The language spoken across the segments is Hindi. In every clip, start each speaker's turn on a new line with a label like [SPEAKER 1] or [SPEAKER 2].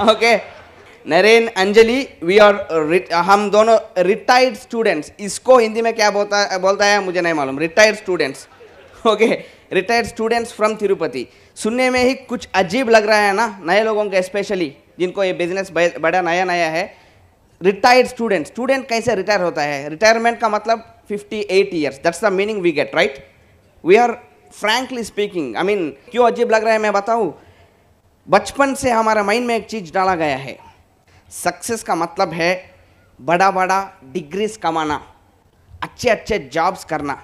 [SPEAKER 1] okay Naren Anjali we are हम दोनों रिटायर्ड स्टूडेंट्स इसको हिंदी में क्या बोलता है बोलता है मुझे नहीं मालूम retired students okay retired students from Tirupati सुनने में ही कुछ अजीब लग रहा है ना नए लोगों के स्पेशली जिनको ये बिजनेस बड़ा नया नया है रिटायर्ड स्टूडेंट स्टूडेंट कैसे रिटायर होता है रिटायरमेंट का मतलब 58 years that's the meaning we get right we are frankly speaking I mean क्यों अजीब लग रहा है मैं बताऊँ बचपन से हमारा माइंड में एक चीज़ डाला गया है सक्सेस का मतलब है बड़ा बड़ा डिग्रीज कमाना अच्छे अच्छे जॉब्स करना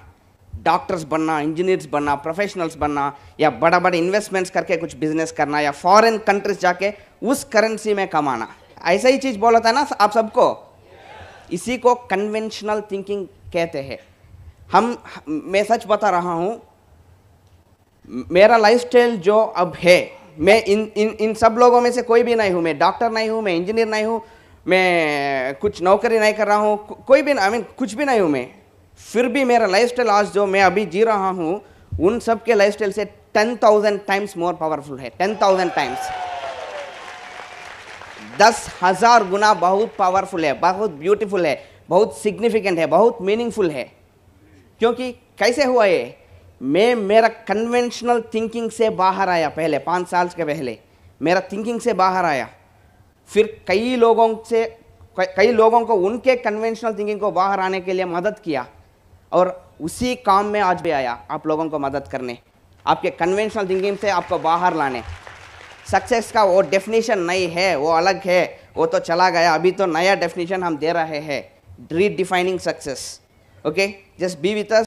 [SPEAKER 1] डॉक्टर्स बनना इंजीनियर्स बनना प्रोफेशनल्स बनना या बड़ा बड़े इन्वेस्टमेंट्स करके कुछ बिजनेस करना या फॉरेन कंट्रीज जाके उस करेंसी में कमाना ऐसा ही चीज़ बोला था ना आप सबको इसी को कन्वेंशनल थिंकिंग कहते हैं हम मैं सच बता रहा हूँ मेरा लाइफ जो अब है मैं इन इन इन सब लोगों में से कोई भी नहीं हूँ मैं डॉक्टर नहीं हूँ मैं इंजीनियर नहीं हूँ मैं कुछ नौकरी नहीं कर रहा हूँ कोई भी आई मीन कुछ भी नहीं हूँ मैं फिर भी मेरा लाइफ स्टाइल आज जो मैं अभी जी रहा हूँ उन सब के लाइफ स्टाइल से ten thousand times more powerful है टेन थाउजेंड टाइम्स दस हजार गुना बहुत पावरफुल है बहुत ब्यूटीफुल है बहुत सिग्निफिकेंट है बहुत मीनिंगफुल है क्योंकि कैसे हुआ ये मैं मेरा कन्वेंशनल थिंकिंग से बाहर आया पहले पाँच साल के पहले मेरा थिंकिंग से बाहर आया फिर कई लोगों से कई लोगों को उनके कन्वेंशनल थिंकिंग को बाहर आने के लिए मदद किया और उसी काम में आज भी आया आप लोगों को मदद करने आपके कन्वेंशनल थिंकिंग से आपको बाहर लाने सक्सेस का वो डेफिनेशन नहीं है वो अलग है वो तो चला गया अभी तो नया डेफिनेशन हम दे रहे हैं redefining success okay just be with us